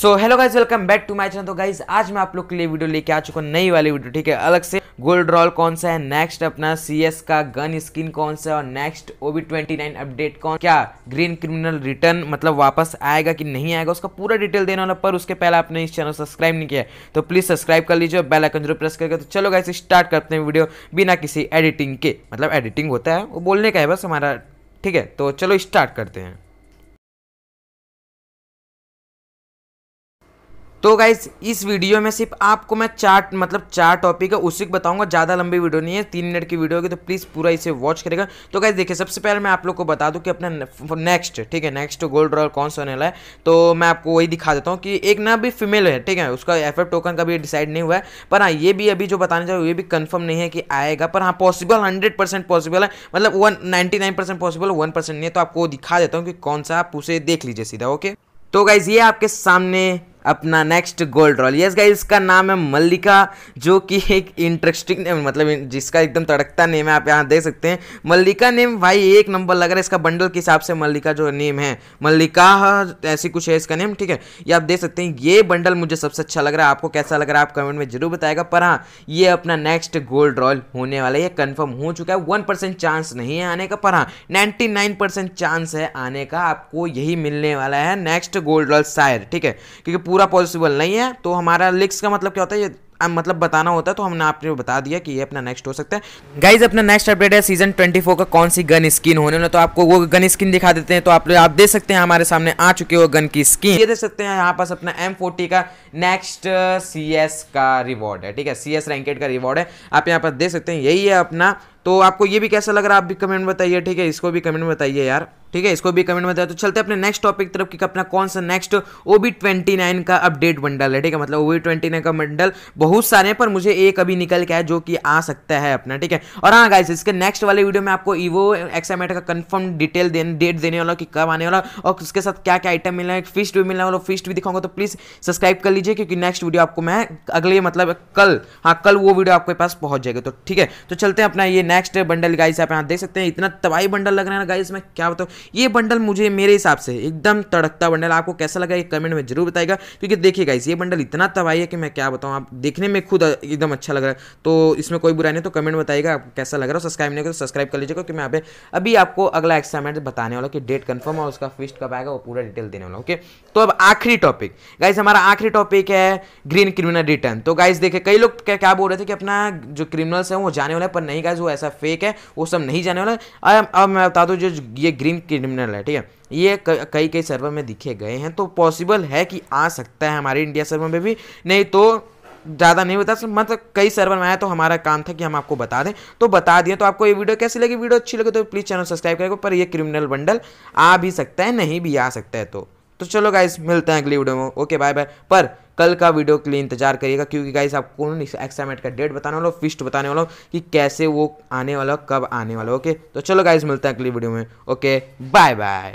so hello guys welcome back to my channel तो guys आज मैं आप लोग के लिए वीडियो लेके आ चुका हूँ नई वाली वीडियो ठीक है अलग से गोल्ड रॉल कौन सा है नेक्स्ट अपना सी एस का गन स्किन कौन सा है और next OB twenty nine update कौन क्या ग्रीन क्रिमिनल रिटर्न मतलब वापस आएगा कि नहीं आएगा उसका पूरा डिटेल देने वाला पर उसके पहले आपने इस चैनल सब्सक्राइब नहीं किया तो प्लीज सब्सक्राइब कर लीजिए और बेलाइकन जरूर प्रेस करके तो चलो गाइज स्टार्ट करते हैं वीडियो बिना किसी एडिटिंग के मतलब एडिटिंग होता है वो बोलने का है बस हमारा ठीक है तो चलो स्टार्ट करते हैं तो गाइज इस वीडियो में सिर्फ आपको मैं चार मतलब चार टॉपिक है उसी को बताऊंगा ज़्यादा लंबी वीडियो नहीं है तीन मिनट की वीडियो होगी तो प्लीज़ पूरा इसे वॉच करेगा तो गाइज देखिए सबसे पहले मैं आप लोग को बता दूं कि अपना नेक्स्ट ठीक है नेक्स्ट गोल्ड रॉयल कौन सा होने वाला है तो मैं आपको वही दिखा देता हूँ कि एक ना अभी फीमेल है ठीक है उसका एफ टोकन का भी डिसाइड नहीं हुआ है पर हाँ ये भी अभी जो बताने जाए ये भी कन्फर्म नहीं है कि आएगा पर हाँ पॉसिबल हंड्रेड परसेंट पॉसिबल है मतलब one ninety nine percent possible one percent नहीं है तो आपको दिखा देता हूँ कि कौन सा आप उसे देख लीजिए सीधा ओके तो गाइज ये आपके सामने अपना next gold royale yes guys इसका नाम है मल्लिका जो कि एक इंटरेस्टिंग नेम मतलब जिसका एकदम तड़कता नेम है आप यहाँ देख सकते हैं मल्लिका नेम भाई एक नंबर लग रहा है इसका बंडल के हिसाब से मल्लिका जो नेम है मल्लिका ऐसी कुछ है इसका नेम ठीक है ये आप देख सकते हैं ये बंडल मुझे सबसे अच्छा लग रहा है आपको कैसा लग रहा है आप कमेंट में जरूर बताएगा पर हाँ ये अपना नेक्स्ट गोल्ड रॉल होने वाला है ये कन्फर्म हो चुका है वन परसेंट चांस नहीं है आने का पर हाँ नाइन्टी नाइन परसेंट चांस है आने का आपको यही मिलने वाला है नेक्स्ट गोल्ड रॉल शायद ठीक है क्योंकि पूरा पॉसिबल नहीं है तो हमारा लिक्स का मतलब क्या होता है ये मतलब बताना होता है तो हमने आपने बता दिया कि ये अपना नेक्स्ट हो सकता है गाइज अपना नेक्स्ट अपडेट है सीजन 24 का कौन सी गन स्किन होने वाला तो आपको वो गन स्किन दिखा देते हैं तो आप आप देख सकते हैं हमारे सामने आ चुके हो गन की स्किन ये देख सकते हैं यहाँ पास अपना M40 का नेक्स्ट सी uh, का रिवॉर्ड है ठीक है सी एस का रिवॉर्ड है आप यहाँ पर देख सकते हैं यही है अपना तो आपको ये भी कैसा लग रहा है आप भी कमेंट बताइए ठीक है इसको भी कमेंट बताइए यार ठीक है इसको भी कमेंट बताया तो चलते अपने नेक्स्ट टॉपिक तरफ कि अपना कौन सा next O B twenty nine का अपडेट बंडल है ठीक है मतलब ओ बी ट्वेंटी नाइन का बंडल बहुत सारे हैं पर मुझे एक अभी निकल के आया जो कि आ सकता है अपना ठीक है और हाँ गाइस इसके नेक्स्ट वाले वीडियो में आपको ईवो एक्सामेट का कंफर्म डिटेल देने डेट देने वाला कि कब आने वाला और उसके साथ क्या क्या आइटम मिलना है फिस्ट भी मिलना वाला फिस्ट भी दिखाऊंगा तो प्लीज़ सब्सक्राइब कर लीजिए क्योंकि नेक्स्ट वीडियो आपको मैं अगले मतलब कल हाँ कल वो वीडियो आपके पास पहुंच जाएगा तो ठीक है तो चलते हैं अपना ये नेक्स्ट बंडल गाइस आप यहाँ देख सकते हैं इतना तबाही बंडल लग रहा है ना गाइस मैं क्या बताऊँ ये बंडल मुझे मेरे हिसाब से एकदम तड़कता बंडल आपको कैसा लगा ये कमेंट में जरूर बताएगा क्योंकि देखिए गाइस ये बंडल इतना तबाही है कि मैं क्या बताऊँ आप देखने में खुद एकदम अच्छा लग रहा है तो इसमें कोई बुराई नहीं तो कमेंट बताएगा आपको कैसा लग रहा है सब्सक्राइब नहीं करो तो सब्सक्राइब कर लीजिएगा क्योंकि मैं आप अभी आपको अगला एक्साइनमेंट बताने वाला कि डेट कन्फर्म है उसका फिस्ट कब आएगा वो पूरा डिटेल देने वाला ओके तो अब आखिरी टॉपिक गाइस हमारा आखिरी टॉपिक है ग्रीन क्रिमिनल रिटर्न तो गाइस देखे कई लोग क्या बोल रहे थे कि अपना जो क्रिमिनल्स हैं वो जाने वाले पर नहीं गाइज वो ऐसा कैसा फेक है वो सब नहीं जाने वाला अब मैं बता दूँ जो ये ग्रीन क्रिमिनल है ठीक है ये कई कई सर्वर में दिखे गए हैं तो पॉसिबल है कि आ सकता है हमारे इंडिया सर्वर में भी नहीं तो ज़्यादा नहीं बता मतलब कई सर्वर में आया तो हमारा काम था कि हम आपको बता दें तो बता दिए तो आपको ये वीडियो कैसी लगी वीडियो अच्छी लगे तो प्लीज़ चैनल सब्सक्राइब करेगा पर ये क्रिमिनल बंडल आ भी सकता है नहीं भी आ सकता है तो तो चलो गाइस मिलते हैं अगली वीडियो में ओके बाय बाय पर कल का वीडियो के लिए इंतजार करिएगा क्योंकि गाइस आपको एक्सामेट का डेट बताने वाला फिस्ट बताने वाला हूँ कि कैसे वो आने वाला कब आने वाला ओके तो चलो गाइस मिलते हैं अगली वीडियो में ओके बाय बाय